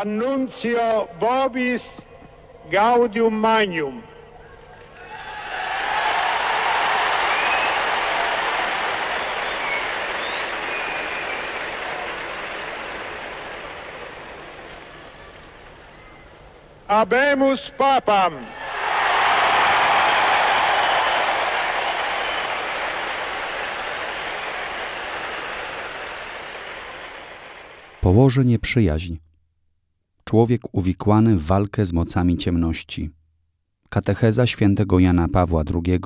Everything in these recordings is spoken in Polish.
Annuncio Vobis Gaudium Magnum. Abemus Papam. Położenie nieprzyjaźń człowiek uwikłany w walkę z mocami ciemności. Katecheza świętego Jana Pawła II,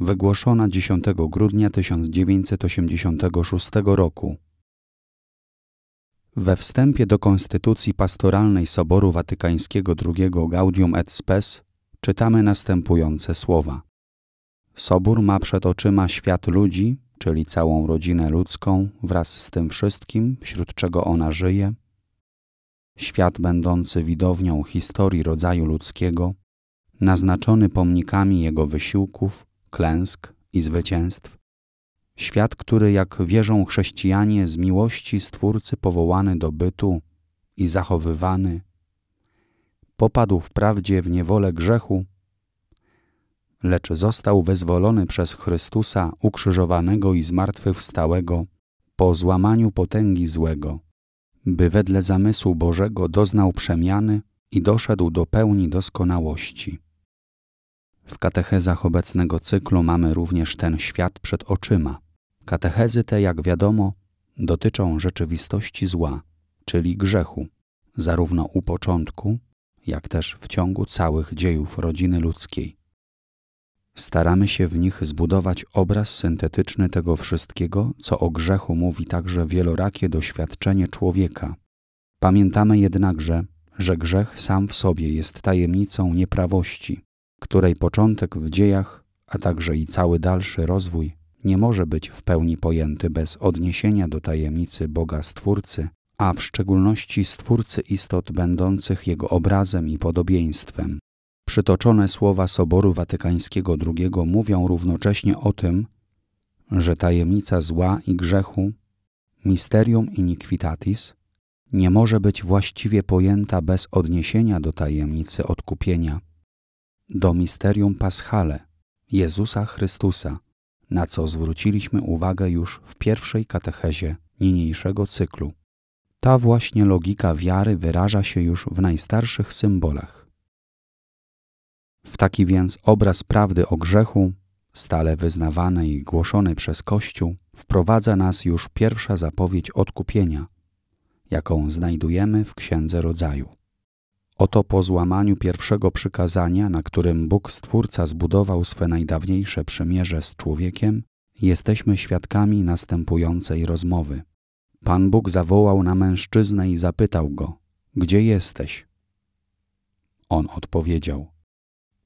wygłoszona 10 grudnia 1986 roku. We wstępie do Konstytucji Pastoralnej Soboru Watykańskiego II Gaudium et Spes czytamy następujące słowa. Sobór ma przed oczyma świat ludzi, czyli całą rodzinę ludzką, wraz z tym wszystkim, wśród czego ona żyje – świat będący widownią historii rodzaju ludzkiego, naznaczony pomnikami jego wysiłków, klęsk i zwycięstw, świat, który, jak wierzą chrześcijanie, z miłości Stwórcy powołany do bytu i zachowywany, popadł wprawdzie w niewolę grzechu, lecz został wezwolony przez Chrystusa ukrzyżowanego i zmartwychwstałego po złamaniu potęgi złego by wedle zamysłu Bożego doznał przemiany i doszedł do pełni doskonałości. W katechezach obecnego cyklu mamy również ten świat przed oczyma. Katechezy te, jak wiadomo, dotyczą rzeczywistości zła, czyli grzechu, zarówno u początku, jak też w ciągu całych dziejów rodziny ludzkiej. Staramy się w nich zbudować obraz syntetyczny tego wszystkiego, co o grzechu mówi także wielorakie doświadczenie człowieka. Pamiętamy jednakże, że grzech sam w sobie jest tajemnicą nieprawości, której początek w dziejach, a także i cały dalszy rozwój nie może być w pełni pojęty bez odniesienia do tajemnicy Boga Stwórcy, a w szczególności Stwórcy istot będących Jego obrazem i podobieństwem, Przytoczone słowa Soboru Watykańskiego II mówią równocześnie o tym, że tajemnica zła i grzechu, mysterium iniquitatis, nie może być właściwie pojęta bez odniesienia do tajemnicy odkupienia, do misterium paschale Jezusa Chrystusa, na co zwróciliśmy uwagę już w pierwszej katechezie niniejszego cyklu. Ta właśnie logika wiary wyraża się już w najstarszych symbolach. W taki więc obraz prawdy o grzechu, stale wyznawany i głoszony przez Kościół, wprowadza nas już pierwsza zapowiedź odkupienia, jaką znajdujemy w Księdze Rodzaju. Oto po złamaniu pierwszego przykazania, na którym Bóg Stwórca zbudował swe najdawniejsze przymierze z człowiekiem, jesteśmy świadkami następującej rozmowy. Pan Bóg zawołał na mężczyznę i zapytał go: Gdzie jesteś? On odpowiedział: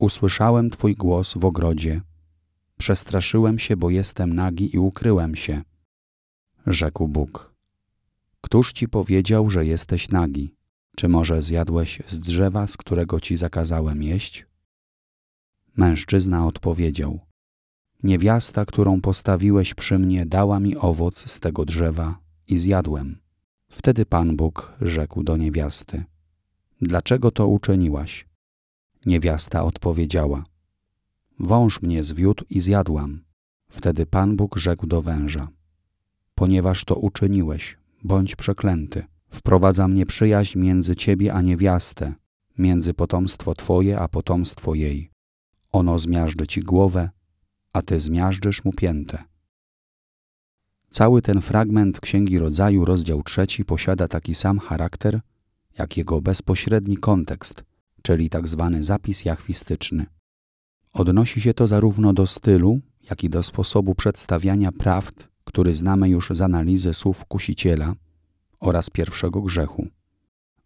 Usłyszałem Twój głos w ogrodzie. Przestraszyłem się, bo jestem nagi i ukryłem się. Rzekł Bóg. Któż ci powiedział, że jesteś nagi? Czy może zjadłeś z drzewa, z którego ci zakazałem jeść? Mężczyzna odpowiedział: Niewiasta, którą postawiłeś przy mnie, dała mi owoc z tego drzewa i zjadłem. Wtedy Pan Bóg rzekł do niewiasty: Dlaczego to uczyniłaś? Niewiasta odpowiedziała: Wąż mnie zwiódł i zjadłam. Wtedy Pan Bóg rzekł do węża: Ponieważ to uczyniłeś, bądź przeklęty. Wprowadza mnie przyjaźń między ciebie a niewiastę, między potomstwo twoje a potomstwo jej. Ono zmiażdży ci głowę, a ty zmiażdżysz mu piętę. Cały ten fragment Księgi Rodzaju, rozdział trzeci, posiada taki sam charakter, jak jego bezpośredni kontekst – czyli tzw. Tak zapis jachwistyczny. Odnosi się to zarówno do stylu, jak i do sposobu przedstawiania prawd, który znamy już z analizy słów kusiciela oraz pierwszego grzechu.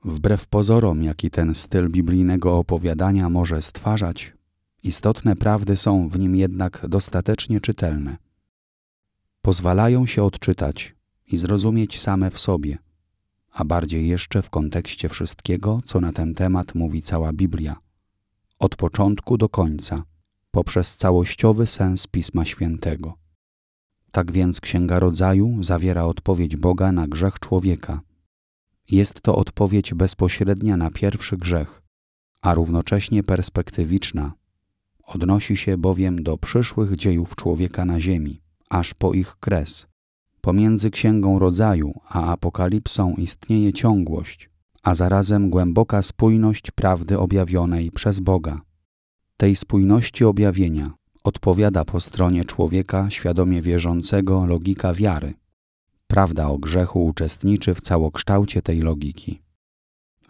Wbrew pozorom, jaki ten styl biblijnego opowiadania może stwarzać, istotne prawdy są w nim jednak dostatecznie czytelne. Pozwalają się odczytać i zrozumieć same w sobie – a bardziej jeszcze w kontekście wszystkiego, co na ten temat mówi cała Biblia, od początku do końca, poprzez całościowy sens Pisma Świętego. Tak więc Księga Rodzaju zawiera odpowiedź Boga na grzech człowieka. Jest to odpowiedź bezpośrednia na pierwszy grzech, a równocześnie perspektywiczna. Odnosi się bowiem do przyszłych dziejów człowieka na ziemi, aż po ich kres – Pomiędzy Księgą Rodzaju a Apokalipsą istnieje ciągłość, a zarazem głęboka spójność prawdy objawionej przez Boga. Tej spójności objawienia odpowiada po stronie człowieka świadomie wierzącego logika wiary. Prawda o grzechu uczestniczy w całokształcie tej logiki.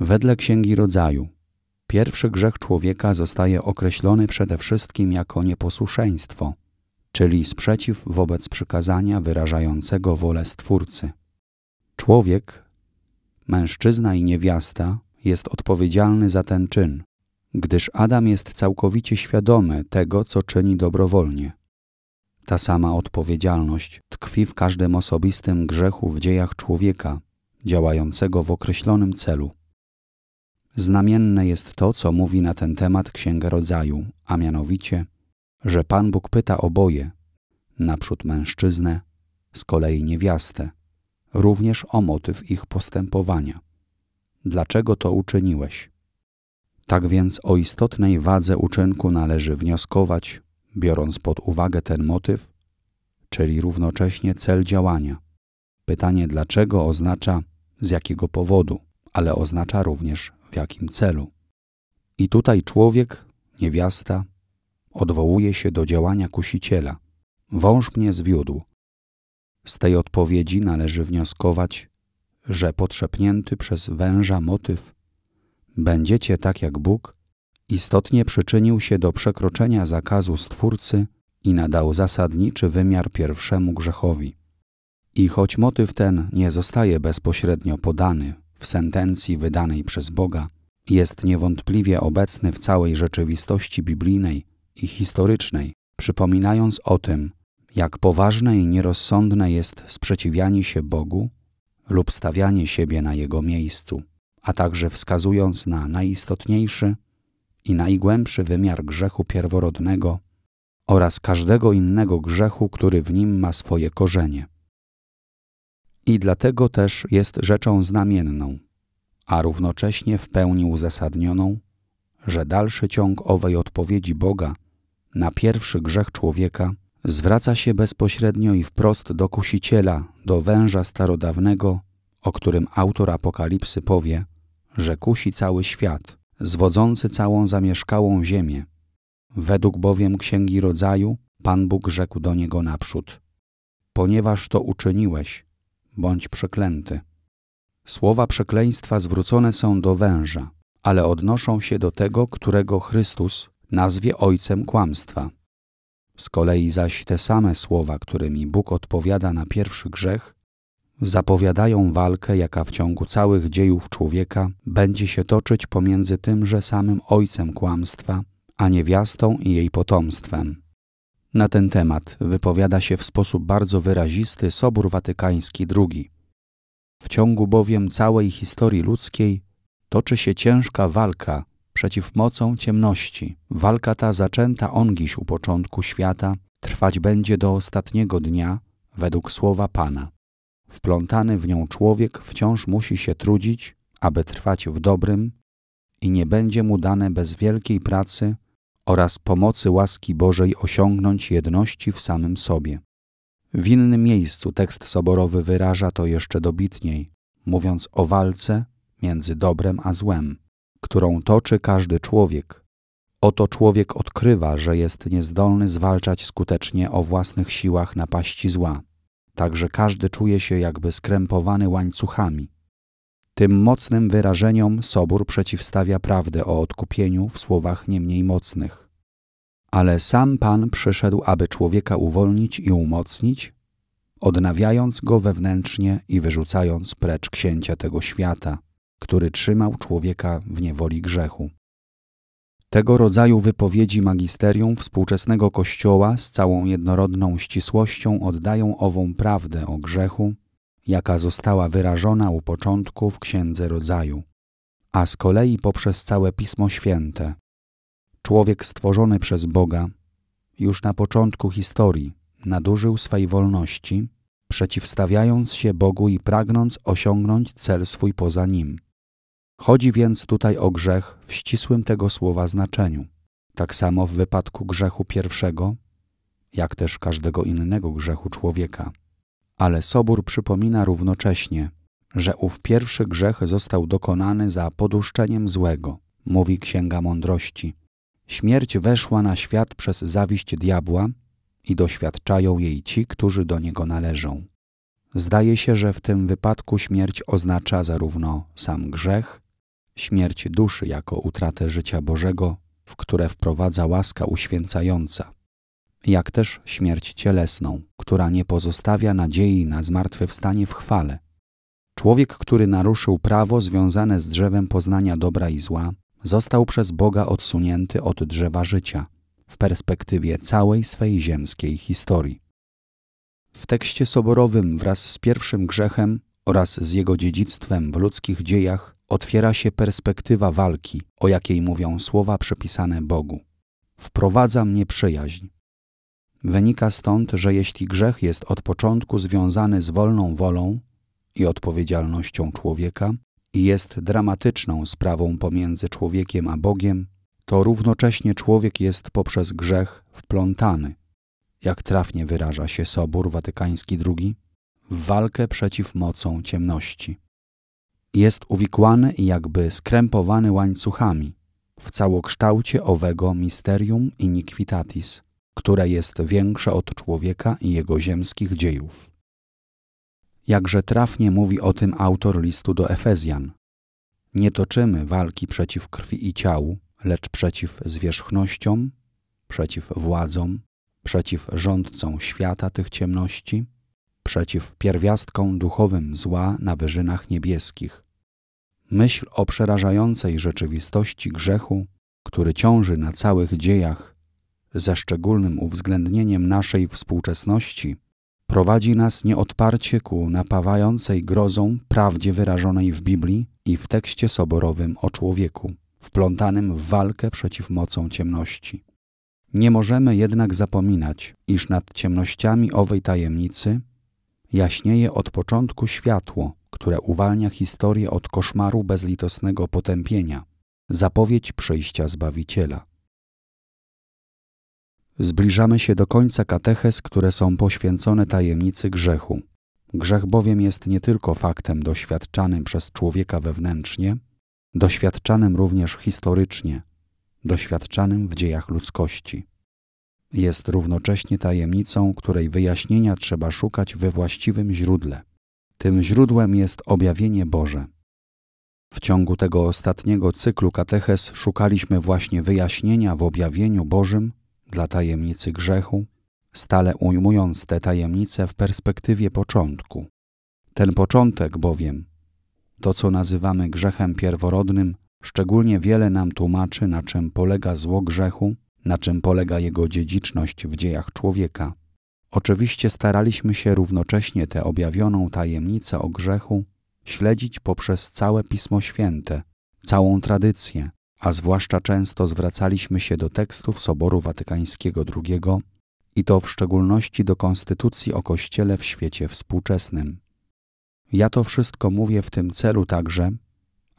Wedle Księgi Rodzaju, pierwszy grzech człowieka zostaje określony przede wszystkim jako nieposłuszeństwo – czyli sprzeciw wobec przykazania wyrażającego wolę Stwórcy. Człowiek, mężczyzna i niewiasta jest odpowiedzialny za ten czyn, gdyż Adam jest całkowicie świadomy tego, co czyni dobrowolnie. Ta sama odpowiedzialność tkwi w każdym osobistym grzechu w dziejach człowieka, działającego w określonym celu. Znamienne jest to, co mówi na ten temat Księga Rodzaju, a mianowicie że Pan Bóg pyta oboje, naprzód mężczyznę, z kolei niewiastę, również o motyw ich postępowania. Dlaczego to uczyniłeś? Tak więc o istotnej wadze uczynku należy wnioskować, biorąc pod uwagę ten motyw, czyli równocześnie cel działania. Pytanie dlaczego oznacza z jakiego powodu, ale oznacza również w jakim celu. I tutaj człowiek, niewiasta, Odwołuje się do działania kusiciela. Wąż mnie zwiódł. Z tej odpowiedzi należy wnioskować, że potrzepnięty przez węża motyw będziecie tak jak Bóg istotnie przyczynił się do przekroczenia zakazu Stwórcy i nadał zasadniczy wymiar pierwszemu grzechowi. I choć motyw ten nie zostaje bezpośrednio podany w sentencji wydanej przez Boga, jest niewątpliwie obecny w całej rzeczywistości biblijnej i historycznej, przypominając o tym, jak poważne i nierozsądne jest sprzeciwianie się Bogu lub stawianie siebie na Jego miejscu, a także wskazując na najistotniejszy i najgłębszy wymiar grzechu pierworodnego oraz każdego innego grzechu, który w nim ma swoje korzenie. I dlatego też jest rzeczą znamienną, a równocześnie w pełni uzasadnioną, że dalszy ciąg owej odpowiedzi Boga na pierwszy grzech człowieka, zwraca się bezpośrednio i wprost do kusiciela, do węża starodawnego, o którym autor Apokalipsy powie, że kusi cały świat, zwodzący całą zamieszkałą ziemię. Według bowiem Księgi Rodzaju Pan Bóg rzekł do niego naprzód: Ponieważ to uczyniłeś, bądź przeklęty. Słowa przekleństwa zwrócone są do węża, ale odnoszą się do tego, którego Chrystus nazwie ojcem kłamstwa. Z kolei zaś te same słowa, którymi Bóg odpowiada na pierwszy grzech, zapowiadają walkę, jaka w ciągu całych dziejów człowieka będzie się toczyć pomiędzy tymże samym ojcem kłamstwa, a niewiastą i jej potomstwem. Na ten temat wypowiada się w sposób bardzo wyrazisty Sobór Watykański II. W ciągu bowiem całej historii ludzkiej toczy się ciężka walka przeciw mocą ciemności. Walka ta zaczęta ongiś u początku świata trwać będzie do ostatniego dnia według słowa Pana. Wplątany w nią człowiek wciąż musi się trudzić, aby trwać w dobrym i nie będzie mu dane bez wielkiej pracy oraz pomocy łaski Bożej osiągnąć jedności w samym sobie. W innym miejscu tekst soborowy wyraża to jeszcze dobitniej, mówiąc o walce między dobrem a złem którą toczy każdy człowiek. Oto człowiek odkrywa, że jest niezdolny zwalczać skutecznie o własnych siłach napaści zła, także każdy czuje się jakby skrępowany łańcuchami. Tym mocnym wyrażeniom Sobór przeciwstawia prawdę o odkupieniu w słowach nie mniej mocnych. Ale sam Pan przyszedł, aby człowieka uwolnić i umocnić, odnawiając go wewnętrznie i wyrzucając precz księcia tego świata który trzymał człowieka w niewoli grzechu. Tego rodzaju wypowiedzi magisterium współczesnego Kościoła z całą jednorodną ścisłością oddają ową prawdę o grzechu, jaka została wyrażona u początku w Księdze Rodzaju, a z kolei poprzez całe Pismo Święte. Człowiek stworzony przez Boga już na początku historii nadużył swej wolności, przeciwstawiając się Bogu i pragnąc osiągnąć cel swój poza nim. Chodzi więc tutaj o grzech w ścisłym tego słowa znaczeniu, tak samo w wypadku grzechu pierwszego, jak też każdego innego grzechu człowieka. Ale Sobór przypomina równocześnie, że ów pierwszy grzech został dokonany za poduszczeniem złego, mówi Księga Mądrości. Śmierć weszła na świat przez zawiść diabła i doświadczają jej ci, którzy do niego należą. Zdaje się, że w tym wypadku śmierć oznacza zarówno sam grzech, śmierć duszy jako utratę życia Bożego, w które wprowadza łaska uświęcająca, jak też śmierć cielesną, która nie pozostawia nadziei na zmartwychwstanie w chwale. Człowiek, który naruszył prawo związane z drzewem poznania dobra i zła, został przez Boga odsunięty od drzewa życia w perspektywie całej swej ziemskiej historii. W tekście soborowym wraz z pierwszym grzechem oraz z jego dziedzictwem w ludzkich dziejach otwiera się perspektywa walki, o jakiej mówią słowa przepisane Bogu. Wprowadza mnie przyjaźń. Wynika stąd, że jeśli grzech jest od początku związany z wolną wolą i odpowiedzialnością człowieka i jest dramatyczną sprawą pomiędzy człowiekiem a Bogiem, to równocześnie człowiek jest poprzez grzech wplątany jak trafnie wyraża się Sobór Watykański II, w walkę przeciw mocą ciemności. Jest uwikłany i jakby skrępowany łańcuchami w całokształcie owego mysterium iniquitatis, które jest większe od człowieka i jego ziemskich dziejów. Jakże trafnie mówi o tym autor listu do Efezjan. Nie toczymy walki przeciw krwi i ciału, lecz przeciw zwierzchnościom, przeciw władzom, przeciw rządcom świata tych ciemności, przeciw pierwiastkom duchowym zła na wyżynach niebieskich. Myśl o przerażającej rzeczywistości grzechu, który ciąży na całych dziejach, ze szczególnym uwzględnieniem naszej współczesności, prowadzi nas nieodparcie ku napawającej grozą prawdzie wyrażonej w Biblii i w tekście soborowym o człowieku, wplątanym w walkę przeciw mocą ciemności. Nie możemy jednak zapominać, iż nad ciemnościami owej tajemnicy jaśnieje od początku światło, które uwalnia historię od koszmaru bezlitosnego potępienia, zapowiedź przyjścia Zbawiciela. Zbliżamy się do końca kateches, które są poświęcone tajemnicy grzechu. Grzech bowiem jest nie tylko faktem doświadczanym przez człowieka wewnętrznie, doświadczanym również historycznie, doświadczanym w dziejach ludzkości. Jest równocześnie tajemnicą, której wyjaśnienia trzeba szukać we właściwym źródle. Tym źródłem jest objawienie Boże. W ciągu tego ostatniego cyklu kateches szukaliśmy właśnie wyjaśnienia w objawieniu Bożym dla tajemnicy grzechu, stale ujmując te tajemnice w perspektywie początku. Ten początek bowiem, to co nazywamy grzechem pierworodnym, Szczególnie wiele nam tłumaczy, na czym polega zło grzechu, na czym polega jego dziedziczność w dziejach człowieka. Oczywiście staraliśmy się równocześnie tę objawioną tajemnicę o grzechu śledzić poprzez całe Pismo Święte, całą tradycję, a zwłaszcza często zwracaliśmy się do tekstów Soboru Watykańskiego II i to w szczególności do konstytucji o Kościele w świecie współczesnym. Ja to wszystko mówię w tym celu także,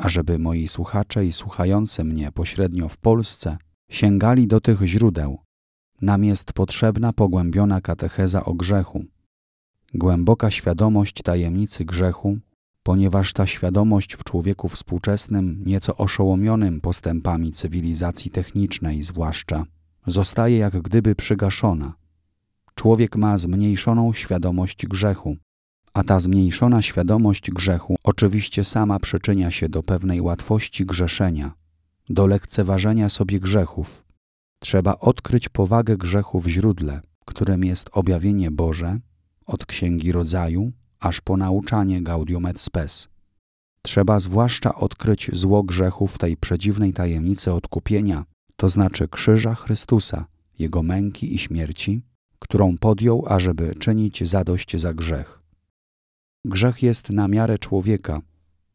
ażeby moi słuchacze i słuchający mnie pośrednio w Polsce sięgali do tych źródeł. Nam jest potrzebna pogłębiona katecheza o grzechu, głęboka świadomość tajemnicy grzechu, ponieważ ta świadomość w człowieku współczesnym, nieco oszołomionym postępami cywilizacji technicznej zwłaszcza, zostaje jak gdyby przygaszona. Człowiek ma zmniejszoną świadomość grzechu, a ta zmniejszona świadomość grzechu oczywiście sama przyczynia się do pewnej łatwości grzeszenia, do lekceważenia sobie grzechów. Trzeba odkryć powagę grzechu w źródle, którym jest objawienie Boże, od Księgi Rodzaju aż po nauczanie Gaudium et Spes. Trzeba zwłaszcza odkryć zło grzechu w tej przedziwnej tajemnicy odkupienia, to znaczy krzyża Chrystusa, Jego męki i śmierci, którą podjął, ażeby czynić zadość za grzech. Grzech jest na miarę człowieka,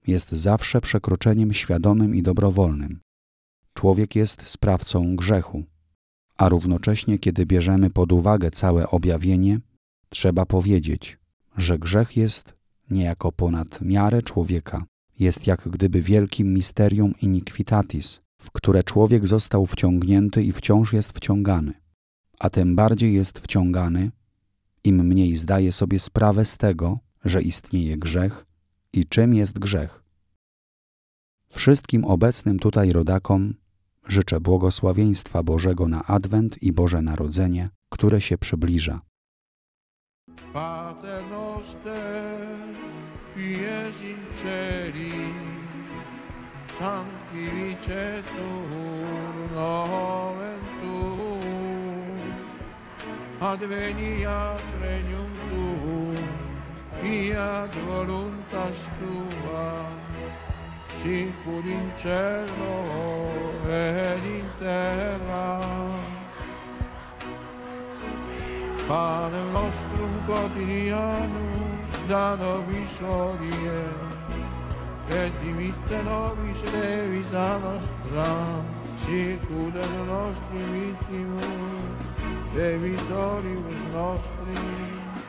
jest zawsze przekroczeniem świadomym i dobrowolnym. Człowiek jest sprawcą grzechu, a równocześnie, kiedy bierzemy pod uwagę całe objawienie, trzeba powiedzieć, że grzech jest niejako ponad miarę człowieka, jest jak gdyby wielkim misterium iniquitatis, w które człowiek został wciągnięty i wciąż jest wciągany. A tym bardziej jest wciągany, im mniej zdaje sobie sprawę z tego, że istnieje grzech i czym jest grzech. Wszystkim obecnym tutaj rodakom życzę błogosławieństwa Bożego na Adwent i Boże Narodzenie, które się przybliża. Pater noster, regnum fiat voluntas tua, sicur in cielo ed in terra. Pane nostrum quotidiano, da nobis odie, e dimitte nobis levita nostra, sicur et nostri vittimus, debitoribus nostri,